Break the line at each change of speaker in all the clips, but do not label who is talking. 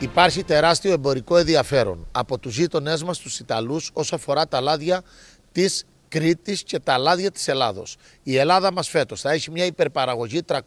Υπάρχει τεράστιο εμπορικό ενδιαφέρον από τους γείτονές μας τους Ιταλούς όσον αφορά τα λάδια της Κρήτης και τα λάδια της Ελλάδος. Η Ελλάδα μας φέτος θα έχει μια υπερπαραγωγή 320.000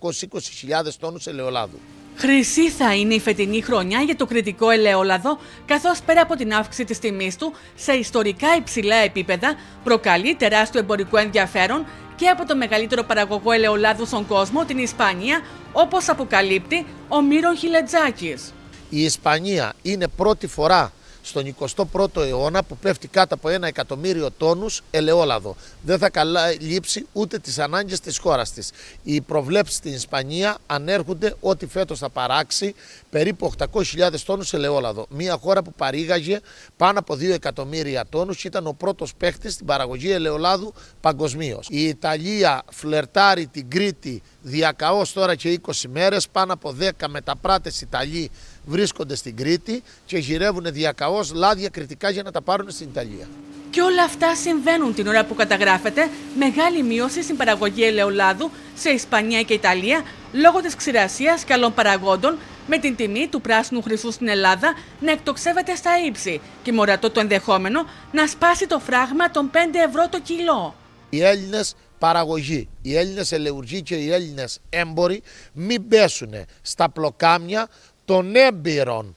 τόνους ελαιολάδου. Χρυσή θα είναι η φετινή χρονιά για το κριτικό ελαιόλαδο, καθώς πέρα από την αύξηση της τιμής του σε ιστορικά υψηλά επίπεδα προκαλεί τεράστιο εμπορικό ενδιαφέρον και από το μεγαλύτερο παραγωγό ελαιολάδου στον κόσμο, την Ισπανία, όπως αποκαλύπτει ο Μύρον Χιλετζάκης.
Η Ισπανία είναι πρώτη φορά στον 21ο αιώνα που πέφτει κάτω από ένα εκατομμύριο τόνους ελαιόλαδο. Δεν θα καλά λείψει ούτε τις ανάγκες της χώρας της. Οι προβλέψεις στην Ισπανία ανέρχονται ότι φέτος θα παράξει περίπου 800.000 τόνους ελαιόλαδο. Μια χώρα που παρήγαγε πάνω από 2 εκατομμύρια τόνους και ήταν ο πρώτος παίχτης στην παραγωγή ελαιολάδου παγκοσμίως. Η Ιταλία φλερτάρει την Κρήτη διακαώς τώρα και 20 μέρες, πάνω από 10 μεταπράτες Ιταλοί βρίσκονται στην Κρήτη και γυρεύουν διακαώς λάδια κριτικά για να τα πάρουν στην Ιταλία.
Και όλα αυτά συμβαίνουν την ώρα που καταγράφεται μεγάλη μείωση στην παραγωγή ελαιολάδου σε Ισπανία και Ιταλία λόγω της ξηρασίας και παραγόντων με την τιμή του πράσινου χρυσού στην Ελλάδα να εκτοξεύεται στα ύψη και μορατό το ενδεχόμενο να σπάσει το φράγμα των 5 ευρώ το κιλό.
Οι Έλληνες παραγωγοί, οι Έλληνες ελεουργοί και οι Έλληνες έμποροι μην πέσουν στα πλοκάμια των έμπειρων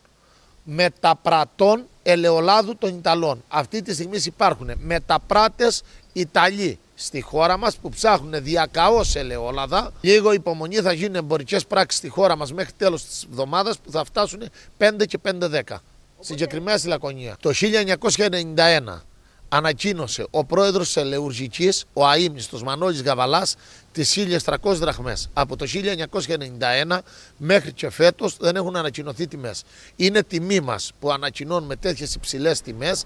μεταπρατών ελαιολάδου των Ιταλών. Αυτή τη στιγμή υπάρχουν μεταπράτες Ιταλοί στη χώρα μας που ψάχνουν διακαώς ελαιόλαδα. Λίγο υπομονή θα γίνουν εμπορικές πράξεις στη χώρα μας μέχρι τέλος της εβδομάδας που θα φτάσουν 5 και 5-10. Συγκεκριμένα στη Λακωνία. Το 1991 ανακοίνωσε ο πρόεδρος της Ελεουργικής, ο αείμνηστος Μανώλης Γαβαλάς, τις 1.300 δραχμές. Από το 1991 μέχρι και φέτος δεν έχουν ανακοινωθεί τιμές. Είναι τιμή μας
που ανακοινώνουμε τέτοιες υψηλές τιμές.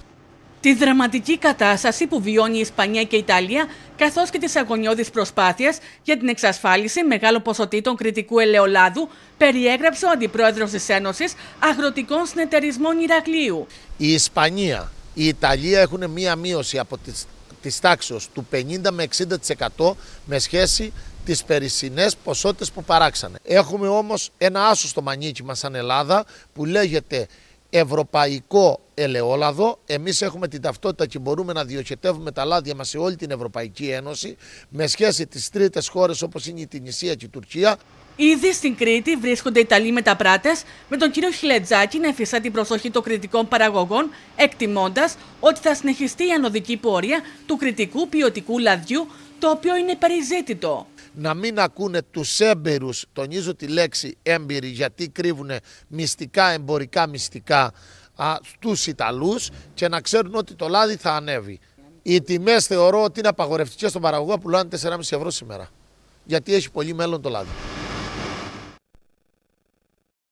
Τη δραματική κατάσταση που βιώνει η Ισπανία και η Ιταλία, καθώς και τις αγωνιώδεις προσπάθειες για την εξασφάλιση μεγάλων ποσοτήτων κριτικού ελαιολάδου, περιέγραψε ο αντιπρόεδρος της Ένωσης Αγροτικών Συνεταιρισμών Ηρακλείου. Η Ισπανία η Ιταλία έχουν μία μείωση από τις, τις
του 50 με 60% με σχέση τις περισσινές ποσότητες που παράξανε. Έχουμε όμως ένα άσο στο μανίκι μας σαν Ελλάδα που λέγεται ευρωπαϊκό ελαιόλαδο. Εμείς έχουμε την ταυτότητα και μπορούμε να διοχετεύουμε τα λάδια μας σε όλη την Ευρωπαϊκή Ένωση με σχέση τις τρίτες χώρες όπως είναι η Τινησία και η Τουρκία.
Ήδη στην Κρήτη βρίσκονται Ιταλοί μεταπράτες με τον κύριο Χιλετζάκη να εφισά την προσοχή των κριτικών παραγωγών, εκτιμώντας ότι θα συνεχιστεί η ανωδική πορεία του κριτικού ποιοτικού λαδιού, το οποίο είναι περιζήτητο να μην ακούνε τους έμπειρους,
τονίζω τη λέξη έμπειροι γιατί κρύβουν μυστικά, εμπορικά μυστικά στους Ιταλούς και να ξέρουν ότι το λάδι θα ανέβει. Οι τιμές θεωρώ ότι είναι απαγορευτικές στον παραγωγό που πουλάνε 4,5 ευρώ σήμερα. Γιατί έχει πολύ μέλλον το λάδι.